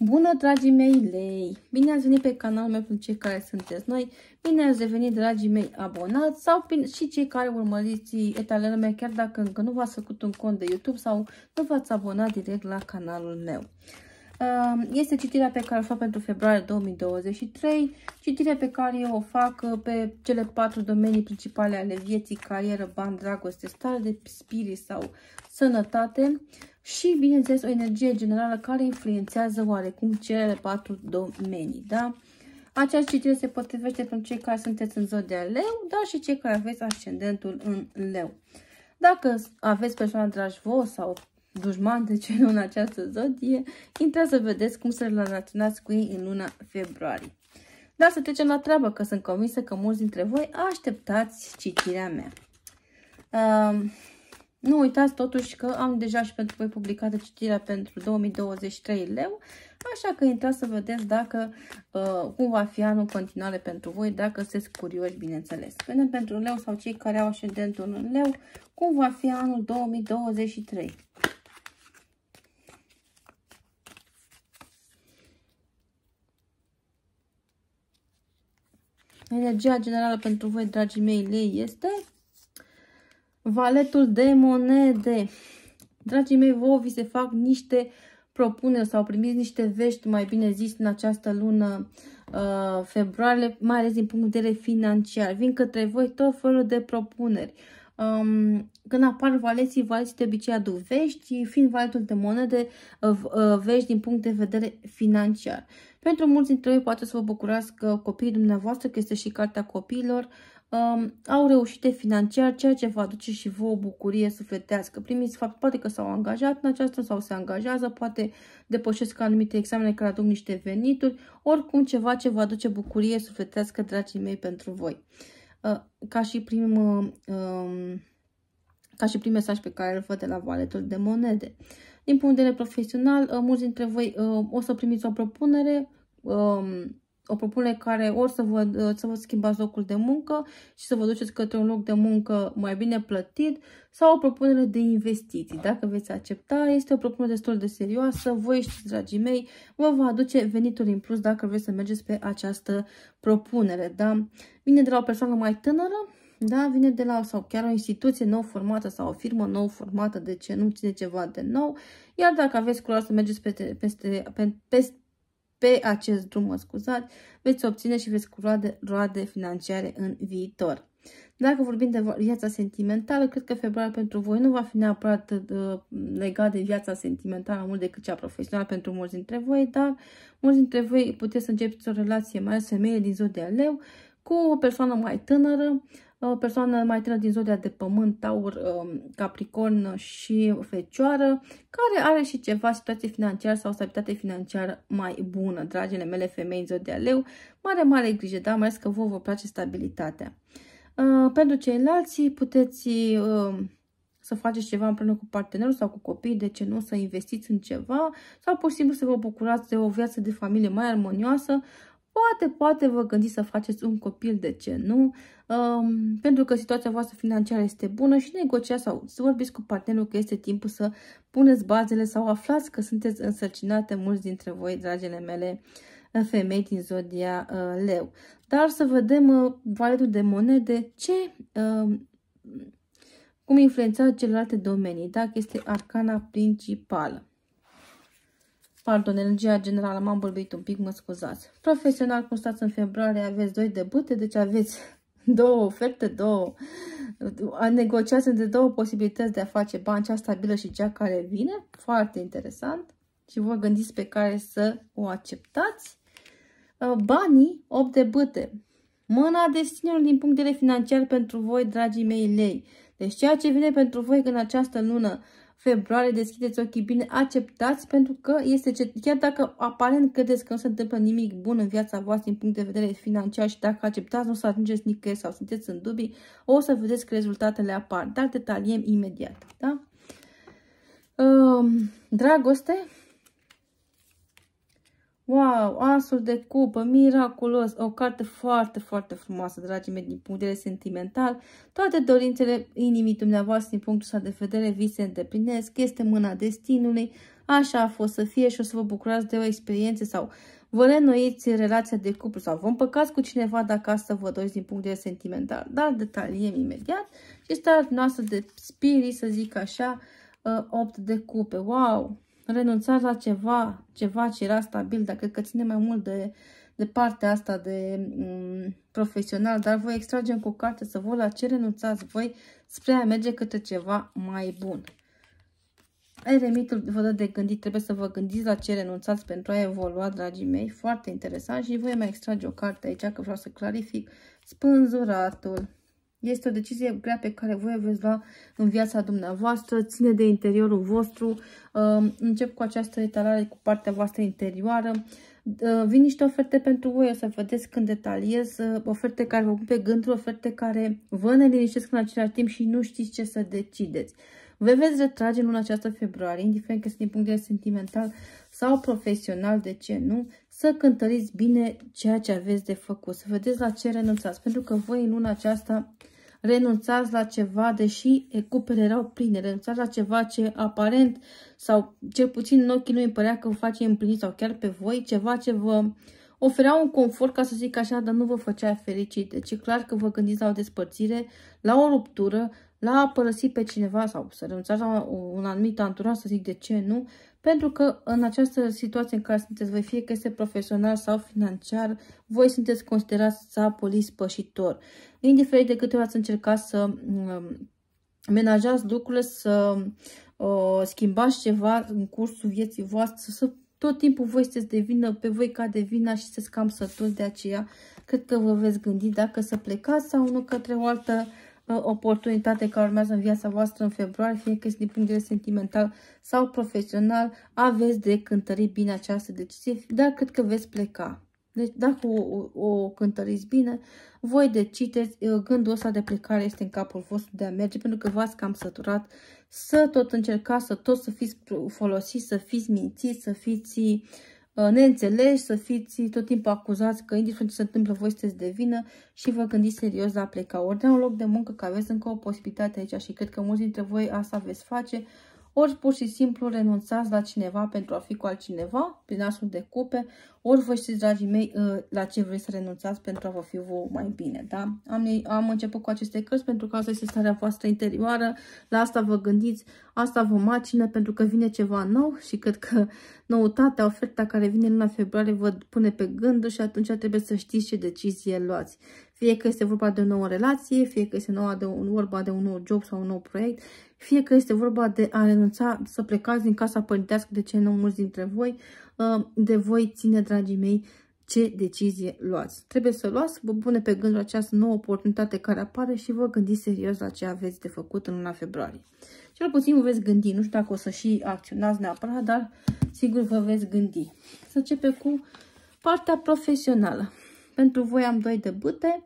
Bună, dragii mei lei! Bine ați venit pe canalul meu pentru cei care sunteți noi. Bine ați venit dragii mei, abonați sau și cei care urmăriți etalele mei, chiar dacă încă nu v-ați făcut un cont de YouTube sau nu v-ați abonat direct la canalul meu. Ehm, este citirea pe care o fac pentru februarie 2023, citirea pe care eu o fac uh, pe cele patru domenii principale ale vieții, carieră, bani, dragoste, stare de spirit sau sănătate și, bineînțeles, o energie generală care influențează oarecum cele patru domenii, da? Această citire se potrivește pentru cei care sunteți în zodia leu, dar și cei care aveți ascendentul în leu. Dacă aveți persoana dragi vouă sau dușman, de ce nu în această zodie, intrați să vedeți cum să relaționați cu ei în luna februarie. Dar să trecem la treabă, că sunt convinsă că mulți dintre voi așteptați citirea mea. Uh, nu uitați totuși că am deja și pentru voi publicată citirea pentru 2023 leu, așa că intrați să vedeți dacă uh, cum va fi anul continuare pentru voi, dacă sunteți curioși, bineînțeles. Vedem pentru leu sau cei care au ascendentul în leu, cum va fi anul 2023. Energia generală pentru voi, dragii mei, lei este valetul de monede. Dragii mei, vouă vi se fac niște propuneri sau primiți niște vești, mai bine zis, în această lună uh, februarie, mai ales din punct de vedere financiar. Vin către voi tot felul de propuneri. Um, când apar valeții, valeții de obicei aduc vești, fiind valetul de monede, uh, uh, vești din punct de vedere financiar. Pentru mulți dintre voi poate să vă bucurească copiii dumneavoastră, că este și cartea copiilor, um, au reușite financiar, ceea ce vă aduce și vouă bucurie sufletească. Primiți fapt, poate că s-au angajat în aceasta sau se angajează, poate depășesc anumite examene care aduc niște venituri, oricum ceva ce vă aduce bucurie sufletească, dragii mei, pentru voi. Uh, ca și prim... Uh, um, ca și prim mesaj pe care îl văd de la valetul de monede. Uh, din punct de vedere profesional, uh, mulți dintre voi uh, o să primiți o propunere, um, o propunere care ori să vă, uh, să vă schimbați locul de muncă și să vă duceți către un loc de muncă mai bine plătit sau o propunere de investiții. Dacă veți accepta, este o propunere destul de serioasă. Voi știți, dragii mei, vă va aduce venituri în plus dacă vreți să mergeți pe această propunere. Da? Vine de la o persoană mai tânără, da, vine de la sau chiar o instituție nou formată sau o firmă nou formată, de ce nu ține ceva de nou. Iar dacă aveți curaj să mergeți peste, peste, pe, peste, pe acest drum, mă scuzați, veți obține și veți cura de roade financiare în viitor. Dacă vorbim de viața sentimentală, cred că februarie pentru voi nu va fi neapărat uh, legat de viața sentimentală mult decât cea profesională pentru mulți dintre voi, dar mulți dintre voi puteți să începeți o relație, mai ales femeie din zodia leu, cu o persoană mai tânără, o persoană mai tânără din zodia de pământ, taur, um, capricorn și fecioară, care are și ceva situație financiară sau stabilitate financiară mai bună, dragile mele femei în zodia leu. Mare, mare grijă, da? Mai ales că vouă vă place stabilitatea. Uh, pentru ceilalți puteți um, să faceți ceva împreună cu partenerul sau cu copiii, de ce nu, să investiți în ceva sau pur și simplu să vă bucurați de o viață de familie mai armonioasă, Poate, poate vă gândiți să faceți un copil, de ce nu? Um, pentru că situația voastră financiară este bună și negociați sau să vorbiți cu partenerul că este timpul să puneți bazele sau aflați că sunteți însărcinate mulți dintre voi, dragele mele, uh, femei din zodia uh, leu. Dar să vedem uh, valetul de monede, ce, uh, cum influențează celelalte domenii, dacă este arcana principală. Pardon, energia generală, m-am bălbit un pic, mă scuzați. Profesional, cum stați în februarie, aveți doi debute, deci aveți două oferte, două. a Negociați între două posibilități de a face bani, cea stabilă și cea care vine. Foarte interesant. Și vă gândiți pe care să o acceptați. Banii, 8 de bâte. Mâna destinului din punct de vedere financiar pentru voi, dragii mei lei. Deci ceea ce vine pentru voi în această lună februarie, deschideți ochii bine, acceptați pentru că este ce, chiar dacă aparent credeți că nu se întâmplă nimic bun în viața voastră din punct de vedere financiar și dacă acceptați, nu o să ajungeți nicăieri sau sunteți în dubii, o să vedeți că rezultatele apar, dar detaliem imediat. Da? Um, dragoste, Wow, asul de cupă, miraculos, o carte foarte, foarte frumoasă, dragii mei, din punct de vedere sentimental. Toate dorințele inimii dumneavoastră, din punctul ăsta de vedere, vi se îndeplinesc, este mâna destinului, așa a fost să fie și o să vă bucurați de o experiență sau vă renoiți relația de cuplu sau vă împăcați cu cineva dacă asta vă doriți din punct de vedere sentimental. Dar detaliem imediat și starea noastră de spirit, să zic așa, 8 ă, de cupe. Wow! renunțați la ceva, ceva ce era stabil, dacă că ține mai mult de, de partea asta de um, profesional, dar voi extragem cu o carte să vă la ce renunțați voi spre a merge către ceva mai bun. Eremitul vă dă de gândit, trebuie să vă gândiți la ce renunțați pentru a evolua, dragii mei, foarte interesant și voi mai extrage o carte aici, că vreau să clarific spânzuratul. Este o decizie grea pe care voi o veți lua în viața dumneavoastră, ține de interiorul vostru. Um, încep cu această etalare cu partea voastră interioară. Uh, vin niște oferte pentru voi, o să vedeți când detaliez, uh, oferte care vă pun pe gânduri, oferte care vă neliniștesc în același timp și nu știți ce să decideți. Vă veți retrage luna aceasta februarie, indiferent că este din punct de vedere sentimental sau profesional, de ce nu, să cântăriți bine ceea ce aveți de făcut, să vedeți la ce renunțați, pentru că voi în luna aceasta renunțați la ceva, deși ecupele erau pline, renunțați la ceva ce aparent sau cel puțin în ochii nu îi părea că vă face împlinit sau chiar pe voi, ceva ce vă oferea un confort, ca să zic așa, dar nu vă făcea fericit. Deci e clar că vă gândiți la o despărțire, la o ruptură, la a părăsi pe cineva sau să renunțați la un anumit anturaj, să zic de ce nu, pentru că în această situație în care sunteți voi, fie că este profesional sau financiar, voi sunteți considerați apoliți pășitor. Indiferent de câte ori ați încercat să um, menajați lucrurile, să uh, schimbați ceva în cursul vieții voastre, să tot timpul voi sunteți de vină, pe voi ca de vina și sunteți cam sătuți de aceea. Cred că vă veți gândi dacă să plecați sau nu către o altă uh, oportunitate care urmează în viața voastră în februarie, fie că este din punct de vedere sentimental sau profesional, aveți de cântărit bine această decizie, dar cred că veți pleca. Deci dacă o, o, o cântăriți bine, voi decideți, uh, gândul ăsta de plecare este în capul vostru de a merge, pentru că v-ați cam săturat să tot încercați, să tot să fiți folosiți, să fiți mințiți, să fiți uh, Uh, neînțelegi, să fiți tot timpul acuzați că indiferent ce se întâmplă, voi sunteți de vină și vă gândiți serios la a pleca. Ori de un loc de muncă, că aveți încă o posibilitate aici și cred că mulți dintre voi asta veți face, ori pur și simplu renunțați la cineva pentru a fi cu altcineva, prin nasul de cupe, ori vă știți, dragii mei, uh, la ce vreți să renunțați pentru a vă fi vouă mai bine, da? Am, am început cu aceste cărți pentru că asta este starea voastră interioară, la asta vă gândiți, asta vă macină pentru că vine ceva nou și cred că noutatea, oferta care vine în luna februarie vă pune pe gânduri și atunci trebuie să știți ce decizie luați. Fie că este vorba de o nouă relație, fie că este noua de un, vorba de un nou job sau un nou proiect, fie că este vorba de a renunța să plecați din casa părintească, de ce nu mulți dintre voi, uh, de voi ține, dragii mei, ce decizie luați. Trebuie să luați, vă pune pe gândul această nouă oportunitate care apare și vă gândiți serios la ce aveți de făcut în luna februarie. Cel puțin vă veți gândi, nu știu dacă o să și acționați neapărat, dar sigur vă veți gândi. Să începe cu partea profesională. Pentru voi am doi de bâte.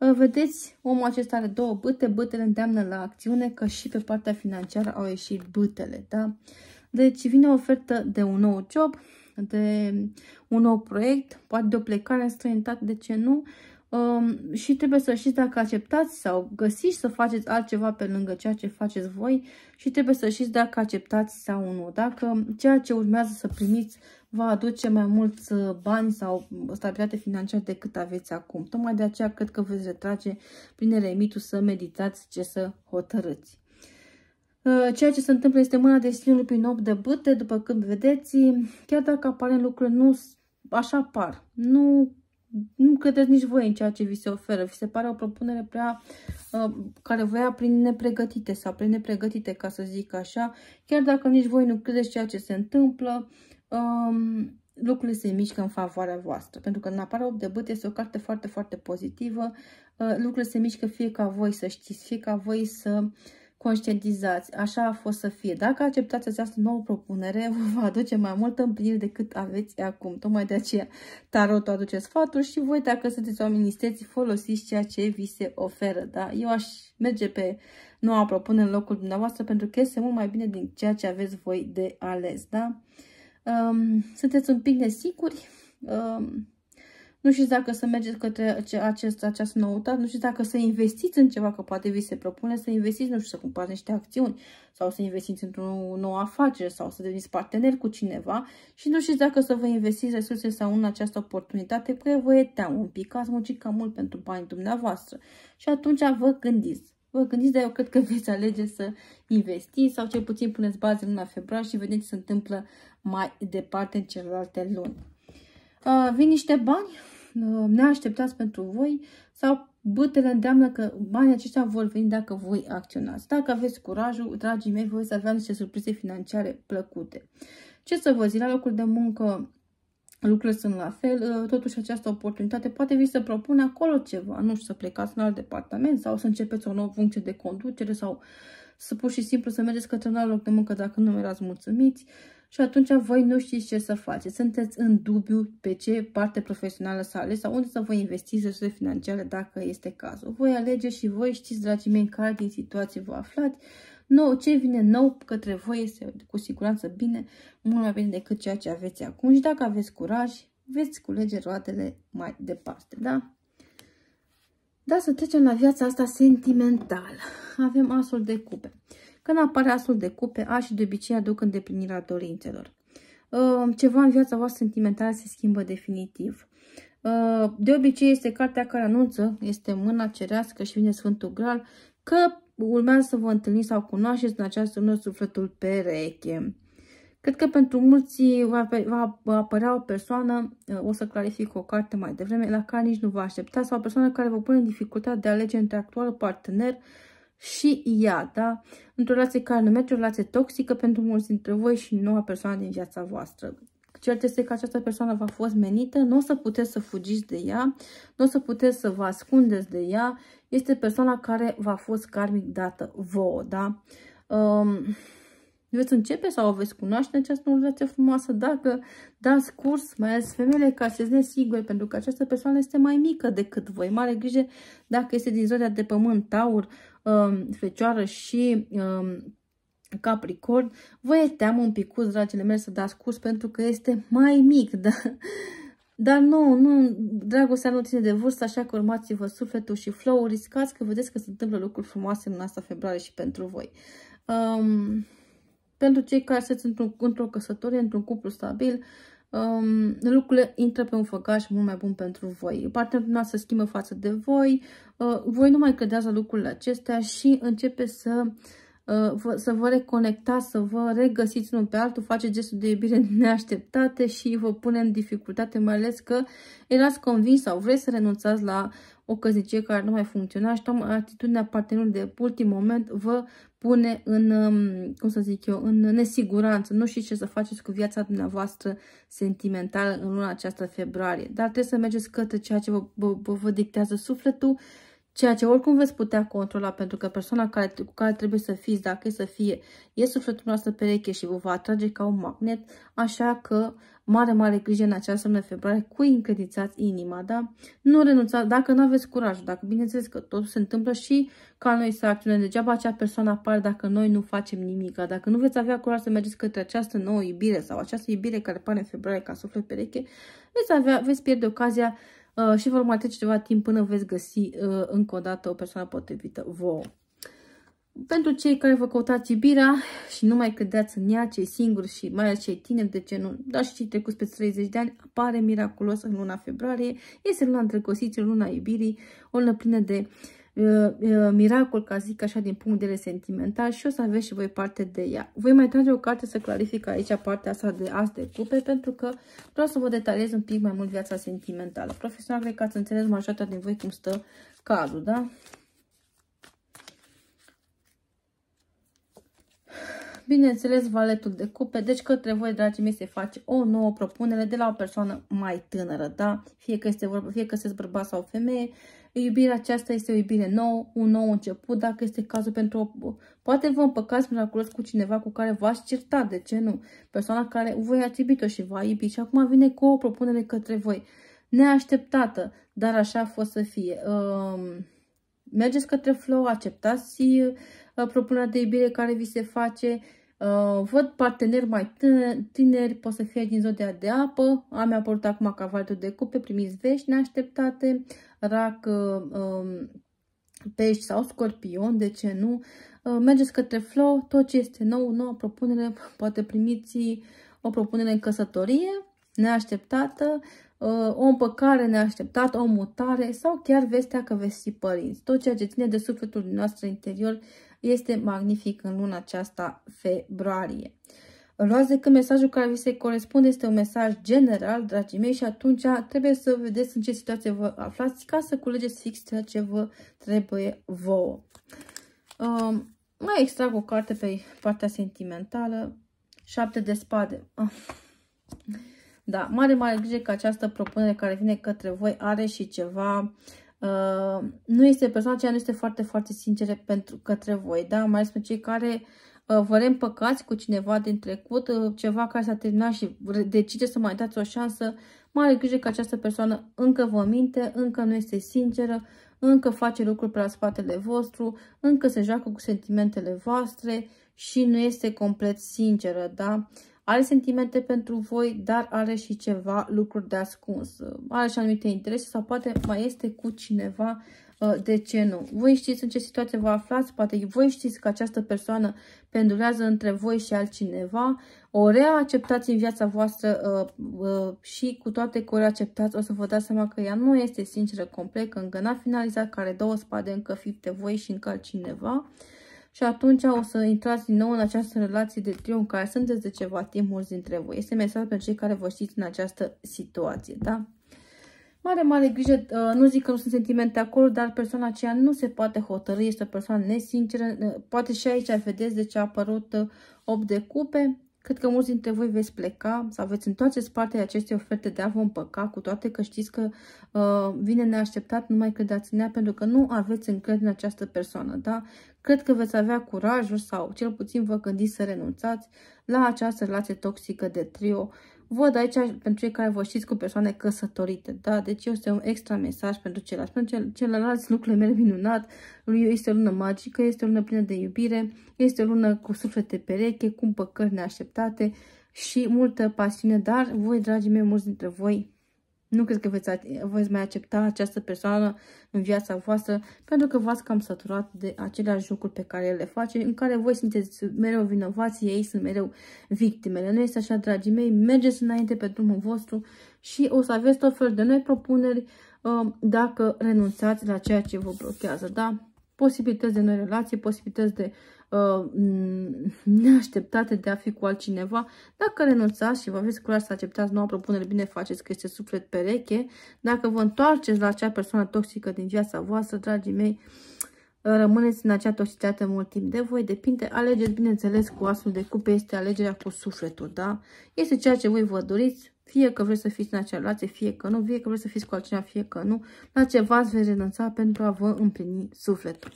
Ă, vedeți, omul acesta are două bâte, bâtele îndeamnă la acțiune că și pe partea financiară au ieșit bâtele, da? Deci vine o ofertă de un nou job, de un nou proiect, poate de o plecare în străinătate, de ce nu? um, și trebuie să știți dacă acceptați sau găsiți să faceți altceva pe lângă ceea ce faceți voi și trebuie să știți dacă acceptați sau nu, dacă ceea ce urmează să primiți va aduce mai mulți uh, bani sau stabilitate financiară decât aveți acum. Tocmai de aceea cred că veți retrage prin eremitul să meditați ce să hotărâți. Uh, ceea ce se întâmplă este mâna destinului prin 8 de bâte, după când vedeți, chiar dacă apare lucruri, nu așa par. Nu nu credeți nici voi în ceea ce vi se oferă. Vi se pare o propunere prea uh, care vă ia prin nepregătite sau prin nepregătite, ca să zic așa. Chiar dacă nici voi nu credeți ceea ce se întâmplă, um, lucrurile se mișcă în favoarea voastră. Pentru că în apară 8 de băt este o carte foarte, foarte pozitivă. Uh, lucrurile se mișcă fie ca voi să știți, fie ca voi să uh, conștientizați, așa a fost să fie. Dacă acceptați această nouă propunere, vă va aduce mai multă împlinire decât aveți acum. Tocmai de aceea tarotul aduce sfaturi și voi, dacă sunteți oameni isteți, folosiți ceea ce vi se oferă. Da? Eu aș merge pe noua propunere în locul dumneavoastră pentru că este mult mai bine din ceea ce aveți voi de ales. Da? Um, sunteți un pic nesiguri? Um, nu știți dacă să mergeți către acest, această noutate, nu știți dacă să investiți în ceva, că poate vi se propune să investiți, nu știu, să cumpărați niște acțiuni sau să investiți într-o nouă afacere sau să deveniți partener cu cineva și nu știți dacă să vă investiți resurse sau în această oportunitate, că vă e teamă un pic, ați muncit cam mult pentru banii dumneavoastră și atunci vă gândiți. Vă gândiți, dar eu cred că veți alege să investiți sau cel puțin puneți bază în luna februarie și vedeți ce se întâmplă mai departe în celelalte luni vin niște bani neașteptați pentru voi sau bâtele îndeamnă că banii aceștia vor veni dacă voi acționați. Dacă aveți curajul, dragii mei, voi să avea niște surprize financiare plăcute. Ce să vă zic, la locul de muncă lucrurile sunt la fel, totuși această oportunitate poate vi se propune acolo ceva, nu știu, să plecați în alt departament sau să începeți o nouă funcție de conducere sau să pur și simplu să mergeți către un alt loc de muncă dacă nu erați mulțumiți. Uh, și atunci voi nu știți ce să faceți. Sunteți în dubiu pe ce parte profesională să alegeți sau unde să vă investiți resurse financiare dacă este cazul. Voi alegeți și voi știți, dragii mei, în care din situație vă aflați. Nou, ce vine nou către voi este cu siguranță bine, mult mai bine decât ceea ce aveți acum și dacă aveți curaj, veți culege roatele mai departe, da? Da, să trecem la viața asta sentimentală. Avem asul de cupe. Uh, când apare astfel de cupe, aș de obicei aduc îndeplinirea dorințelor. Ă, ceva în viața voastră sentimentală se schimbă definitiv. Ă, de obicei este cartea care anunță, este mâna cerească și vine Sfântul Graal, că urmează să vă întâlniți sau cunoașteți în această lună sufletul pereche. Cred că pentru mulți va, apărea o persoană, ă, o să clarific o carte mai devreme, la care nici nu vă aștepta, sau o persoană care vă pune în dificultate de a alege între actualul partener și ea, da? Într-o relație care nu merge, o relație toxică pentru mulți dintre voi și noua persoană din viața voastră. Cert este că această persoană v-a fost menită, nu o să puteți să fugiți de ea, nu o să puteți să vă ascundeți de ea, este persoana care v-a fost karmic dată vouă, da? Um, veți începe sau o veți cunoaște această relație frumoasă dacă dați curs, mai ales femeile ca să sigur, pentru că această persoană este mai mică decât voi. Mare grijă dacă este din zona de pământ, taur, Um, fecioară și um, Capricorn, vă e teamă un pic, dragile mele, să dați curs pentru că este mai mic, dar, dar nu, nu, dragostea nu ține de vârstă, așa că urmați-vă sufletul și flow riscați că vedeți că se întâmplă lucruri frumoase în asta februarie și pentru voi. Um, pentru cei care sunt într-o într, căsătorie, într-un cuplu stabil, uh, um, lucrurile intră pe un făgaș mult mai bun pentru voi. Partenerul noastră se schimbă față de voi, uh, voi nu mai credează la lucrurile acestea și începe să uh, vă, să vă reconectați, să vă regăsiți unul pe altul, face gesturi de iubire neașteptate și vă pune în dificultate, mai ales că erați convins sau vreți să renunțați la o căsnicie care nu mai funcționa și atitudinea partenerului de ultim moment vă pune în, um, cum să zic eu, în nesiguranță. Nu știți ce să faceți cu viața dumneavoastră sentimentală în luna aceasta februarie. Dar trebuie să mergeți către ceea ce vă, vă, vă dictează sufletul ceea ce oricum veți putea controla, pentru că persoana care, cu care trebuie să fiți, dacă e să fie, e sufletul noastră pereche și vă va atrage ca un magnet, așa că mare, mare grijă în această lună februarie, cu încredințați inima, da? Nu renunțați, dacă nu aveți curajul, dacă bineînțeles că totul se întâmplă și ca noi să acționăm, degeaba acea persoană apare dacă noi nu facem nimic, dacă nu veți avea curaj să mergeți către această nouă iubire sau această iubire care pare în februarie ca suflet pereche, veți, avea, veți pierde ocazia Uh, și vor mai trece ceva timp până veți găsi uh, încă o dată o persoană potrivită vouă. Pentru cei care vă căutați iubirea și nu mai credeați în ea, cei singuri și mai ales cei tineri, de ce nu, dar și cei trecuți pe 30 de ani, apare miraculos în luna februarie. Este luna îndrăgostiților, luna iubirii, o lună plină de uh, miracol, ca zic așa, din punct de vedere sentimental și o să aveți și voi parte de ea. Voi mai trage o carte să clarific aici partea asta de azi de cupe, pentru că vreau să vă detaliez un pic mai mult viața sentimentală. Profesional, cred că ați înțeles majoritatea din voi cum stă cazul, da? Bineînțeles, valetul de cupe, deci către voi, dragii mei, se face o nouă propunere de la o persoană mai tânără, da? Fie că este vorba, fie că sunteți bărbat sau femeie, Iubirea aceasta este o iubire nouă, un nou început, dacă este cazul pentru o... Poate vă împăcați miraculos cu cineva cu care v-ați certat, de ce nu? Persoana care voi ați iubit-o și v-a iubit și acum vine cu o propunere către voi. Neașteptată, dar așa a fost să fie. Um, mergeți către flow, acceptați uh, propunerea de iubire care vi se face, Uh, văd parteneri mai tineri, pot să fie din zodia de apă, am apărut acum cavaletul de cupe, primiți vești neașteptate, rac, uh, um, pești sau scorpion, de ce nu. Uh, mergeți către flow, tot ce este nou, noua propunere, poate primiți o propunere în căsătorie neașteptată, o împăcare neașteptată, o mutare sau chiar vestea că veți fi părinți. Tot ceea ce ține de sufletul nostru interior este magnific în luna aceasta februarie. Luați decât mesajul care vi se corespunde este un mesaj general, dragii mei, și atunci trebuie să vedeți în ce situație vă aflați ca să culegeți fix ceea ce vă trebuie vouă. Um, mai extrag o carte pe partea sentimentală. Șapte de spade. Ah. Da, mare, mare grijă că această propunere care vine către voi are și ceva uh, nu este persoana aceea, nu este foarte, foarte sinceră pentru către voi, da? Mai ales pentru cei care uh, vă reîmpăcați cu cineva din trecut, uh, ceva care s-a terminat și decide să mai dați o șansă, mare grijă că această persoană încă vă minte, încă nu este sinceră, încă face lucruri pe la spatele vostru, încă se joacă cu sentimentele voastre și nu este complet sinceră, da? Are sentimente pentru voi, dar are și ceva lucruri de ascuns. Are și anumite interese sau poate mai este cu cineva, uh, de ce nu? Voi știți în ce situație vă aflați, poate voi știți că această persoană pendulează între voi și altcineva, o reacceptați în viața voastră uh, uh, și cu toate că o reacceptați o să vă dați seama că ea nu este sinceră complet, că încă n-a finalizat, care două spade încă fipte voi și încă altcineva. cineva și atunci o să intrați din nou în această relație de trio care sunteți de ceva timp mulți dintre voi. Este mesaj pentru cei care vă știți în această situație, da? Mare, mare grijă, uh, nu zic că nu sunt sentimente acolo, dar persoana aceea nu se poate hotărâ, este o persoană nesinceră, uh, poate și aici vedeți de ce a apărut 8 uh, de cupe, Cred că mulți dintre voi veți pleca sau veți întoarce parte de aceste oferte de a vă împăca, cu toate că știți că uh, vine neașteptat, nu mai credeți în ea, pentru că nu aveți încredere în această persoană, da? Cred că veți avea curajul sau cel puțin vă gândiți să renunțați la această relație toxică de trio. Văd aici pentru cei care vă știți cu persoane căsătorite, da? Deci este un extra mesaj pentru ceilalți. Pentru cel, celălalt lucrurile mele minunat, lui este o lună magică, este o lună plină de iubire, este o lună cu suflete pereche, cu împăcări neașteptate și multă pasiune, dar voi, dragii mei, mulți dintre voi nu cred că veți, veți mai accepta această persoană în viața voastră pentru că v-ați cam săturat de aceleași lucruri pe care le face, în care voi sunteți mereu vinovați, ei sunt mereu victimele. Nu este așa, dragii mei, mergeți înainte pe drumul vostru și o să aveți tot fel de noi propuneri uh, dacă renunțați la ceea ce vă blochează, da? Posibilități de noi relații, posibilități de uh, Uh, mm, neașteptate de a fi cu altcineva. Dacă renunțați și vă aveți curaj să acceptați noua propunere, bine faceți că este suflet pereche. Dacă vă întoarceți la acea persoană toxică din viața voastră, dragii mei, uh, rămâneți în acea toxicitate mult timp de voi, depinde, alegeți, bineînțeles, cu asul de cupe este alegerea cu sufletul, da? Este ceea ce voi vă doriți, fie că vreți să fiți în acea relație, fie că nu, fie că vreți să fiți cu altcineva, fie că nu, la ce v-ați veți renunța pentru a vă împlini sufletul.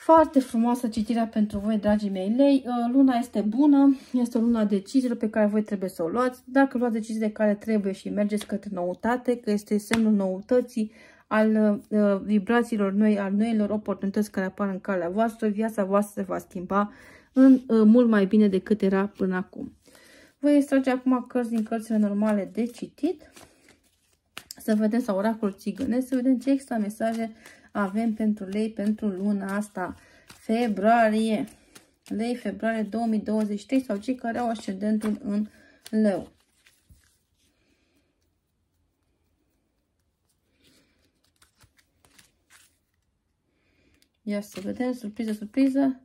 Foarte frumoasă citirea pentru voi, dragii mei lei. Uh, luna este bună, este o luna deciziilor pe care voi trebuie să o luați. Dacă luați decizii de care trebuie și mergeți către noutate, că este semnul noutății, al uh, vibrațiilor noi, al noilor oportunități care apar în calea voastră, viața voastră se va schimba în, uh, mult mai bine decât era până acum. Voi extrage acum cărți din cărțile normale de citit. Să vedem, sau oracul țigănesc, să vedem ce extra mesaje avem pentru lei pentru luna asta februarie. Lei februarie 2023 sau cei care au ascendentul în leu. Ia să vedem, surpriză, surpriză.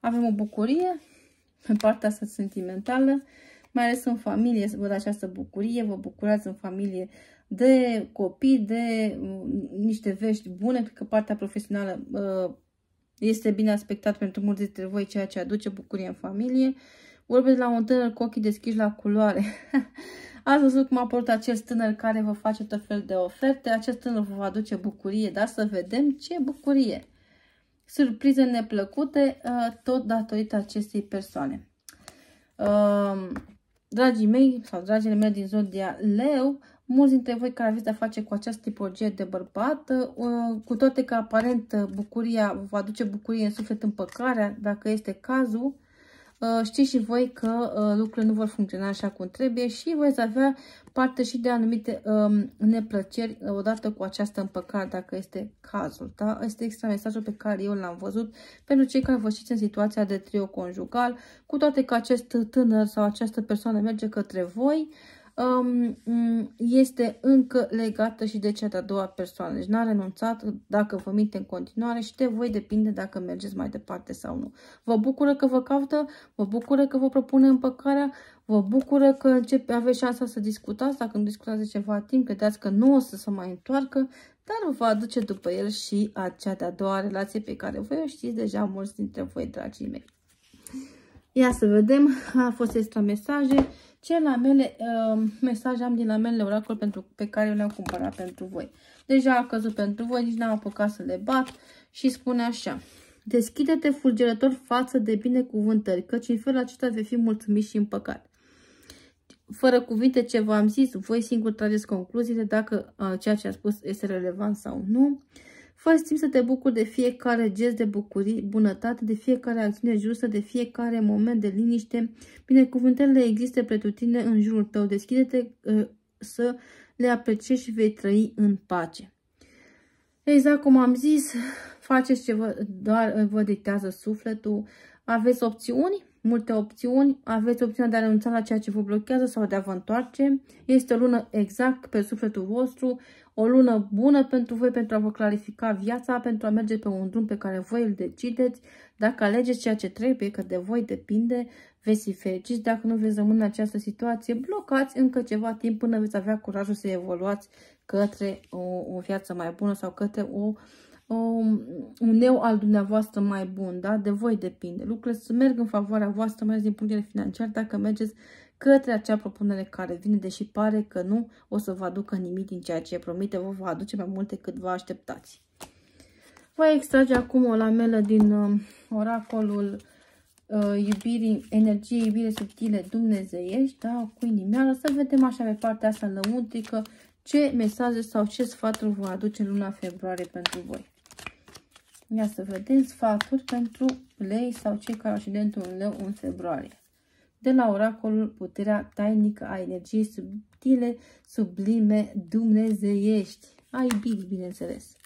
Avem o bucurie pe partea asta sentimentală, mai ales în familie, văd această bucurie, vă bucurați în familie de copii, de mm, niște vești bune. Cred că partea profesională uh, este bine aspectat pentru mulți dintre voi, ceea ce aduce bucurie în familie. Vorbesc la un tânăr cu ochii deschiși la culoare. Ați văzut cum a apărut acest tânăr care vă face tot fel de oferte. Acest tânăr vă aduce bucurie, dar să vedem ce bucurie. Surprize neplăcute, uh, tot datorită acestei persoane. Uh, dragii mei sau dragile mele din Zodia Leu, Mulți dintre voi care aveți de-a face cu această tipologie de bărbat, uh, cu toate că aparent uh, bucuria vă aduce bucurie în suflet împăcarea, dacă este cazul, uh, știți și voi că lucrurile nu vor funcționa așa cum trebuie și voi avea parte și de anumite um, neplăceri odată cu această împăcare, dacă este cazul. Da? Este extra mesajul pe care eu l-am văzut pentru cei care vă știți în situația de trio conjugal, cu toate că acest tânăr sau această persoană merge către voi, este încă legată și de cea de-a doua persoană. Deci n-a renunțat dacă vă minte în continuare și de voi depinde dacă mergeți mai departe sau nu. Vă bucură că vă caută, vă bucură că vă propune împăcarea, vă bucură că începe, aveți șansa să discutați, dacă nu discutați de ceva timp, credeți că nu o să se mai întoarcă, dar vă aduce după el și acea de-a doua relație pe care voi o știți deja mulți dintre voi, dragii mei. Ia să vedem, a fost extra mesaje. Ce mele, uh, um, mesaje am din la mele oracol pentru, pe care le-am cumpărat pentru voi. Deja a căzut pentru voi, nici n-am apucat să le bat și spune așa. Deschide-te fulgerător față de binecuvântări, căci în felul acesta vei fi mulțumit și împăcat. Fără cuvinte ce v-am zis, voi singur trageți concluziile dacă uh, ceea ce a spus este relevant sau nu. Uh, faci timp să te bucuri de fiecare gest de bucurie, bunătate, de fiecare acțiune justă, de fiecare moment de liniște. Binecuvântările există pentru tine în jurul tău. Deschide-te ă, să le apreciezi și vei trăi în pace. Exact cum am zis, faceți ce vă, doar ă, vă dictează sufletul. Aveți opțiuni, multe opțiuni, aveți opțiunea de a renunța la ceea ce vă blochează sau de a vă întoarce. Este o lună exact pe sufletul vostru, o lună bună pentru voi, pentru a vă clarifica viața, pentru a merge pe un drum pe care voi îl decideți. Dacă alegeți ceea ce trebuie, că de voi depinde, veți fi fericiți. Dacă nu veți rămâne în această situație, blocați încă ceva timp până veți avea curajul să evoluați către o, o viață mai bună sau către o, o, un eu al dumneavoastră mai bun. Da? De voi depinde. Lucrurile să merg în favoarea voastră, mai ales din punct de vedere financiar, dacă mergeți către acea propunere care vine, deși pare că nu o să vă aducă nimic din ceea ce promite, vă va aduce mai multe cât vă așteptați. Voi extrage acum o lamelă din uh, oracolul uh, iubirii, energiei iubire subtile dumnezeiești, da, cu inimioară, să vedem așa pe partea asta lăuntrică ce mesaje sau ce sfaturi vă aduce luna februarie pentru voi. Ia să vedem sfaturi pentru lei sau cei care au accidentul în leu în februarie de la oracolul puterea tainică a energiei subtile, sublime, dumnezeiești, a iubirii, bineînțeles.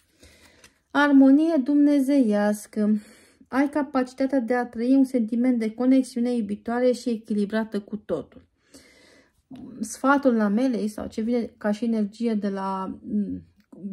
Armonie dumnezeiască. Ai capacitatea de a trăi un sentiment de conexiune iubitoare și echilibrată cu totul. Sfatul la melei sau ce vine ca și energie de la mm,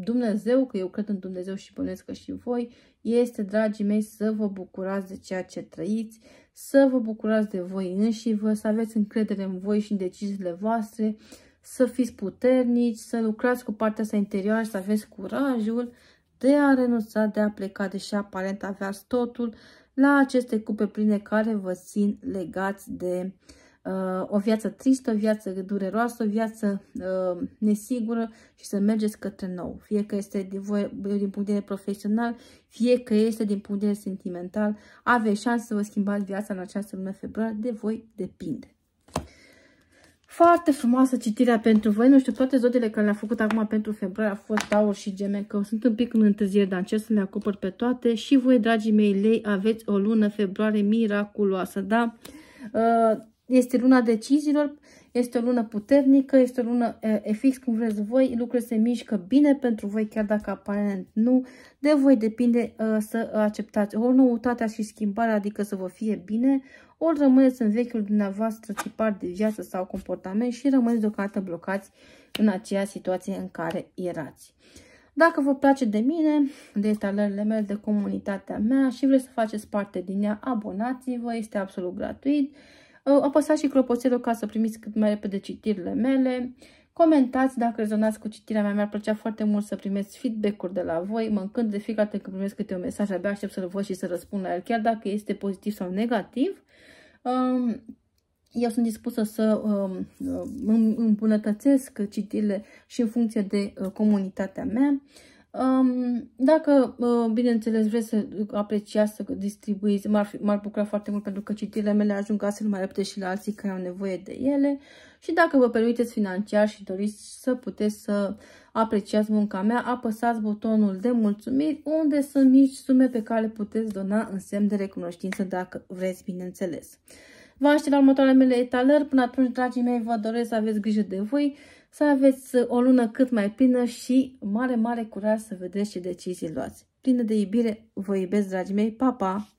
Dumnezeu, că eu cred în Dumnezeu și bănesc că și voi, este, dragii mei, să vă bucurați de ceea ce trăiți, să vă bucurați de voi înși vă, să aveți încredere în voi și în deciziile voastre, să fiți puternici, să lucrați cu partea sa interioară, să aveți curajul de a renunța, de a pleca, deși aparent aveați totul, la aceste cupe pline care vă țin legați de uh, Uh, o viață tristă, o viață dureroasă, o viață uh, nesigură și să mergeți către nou. Fie că este din, voi, din punct de vedere profesional, fie că este din punct de vedere sentimental, aveți șanse să vă schimbați viața în această lună februarie, de voi depinde. Foarte frumoasă citirea pentru voi. Nu știu, toate zodiile care le-am făcut acum pentru februarie a fost Taur și Gemeni, că sunt un pic în întârziere, dar încerc să le acopăr pe toate. Și voi, dragii mei lei, aveți o lună februarie miraculoasă, da? Uh, este luna deciziilor, este o lună puternică, este o lună e fix cum vreți voi, lucrurile se mișcă bine pentru voi, chiar dacă aparent nu, de voi depinde uh, să acceptați ori noutatea și schimbarea, adică să vă fie bine, ori rămâneți în vechiul dumneavoastră tipar de viață sau comportament și rămâneți deocamdată blocați în aceea situație în care erați. Dacă vă place de mine, de instalările mele, de comunitatea mea și vreți să faceți parte din ea, abonați-vă, este absolut gratuit. Apăsați și clopoțelul ca să primiți cât mai repede citirile mele. Comentați dacă rezonați cu citirea mea. Mi-ar plăcea foarte mult să primesc feedback-uri de la voi. Mă încânt de fiecare dată când primesc câte un mesaj. Abia aștept să-l văd și să răspund la el, chiar dacă este pozitiv sau negativ. Um, eu sunt dispusă să um, um, îmbunătățesc citirile și în funcție de uh, comunitatea mea. Dacă, bineînțeles, vreți să apreciați, să distribuiți, m-ar bucura foarte mult pentru că citirile mele ajung astfel mai repede și la alții care au nevoie de ele și dacă vă permiteți financiar și doriți să puteți să apreciați munca mea, apăsați butonul de mulțumiri unde sunt mici sume pe care le puteți dona în semn de recunoștință dacă vreți, bineînțeles. Vă aștept la următoarele mele etalări. Până atunci, dragii mei, vă doresc să aveți grijă de voi să aveți uh, o lună cât mai plină și mare, mare curaj să vedeți ce decizii luați. Plină de iubire, vă iubesc, dragii mei, papa! Pa!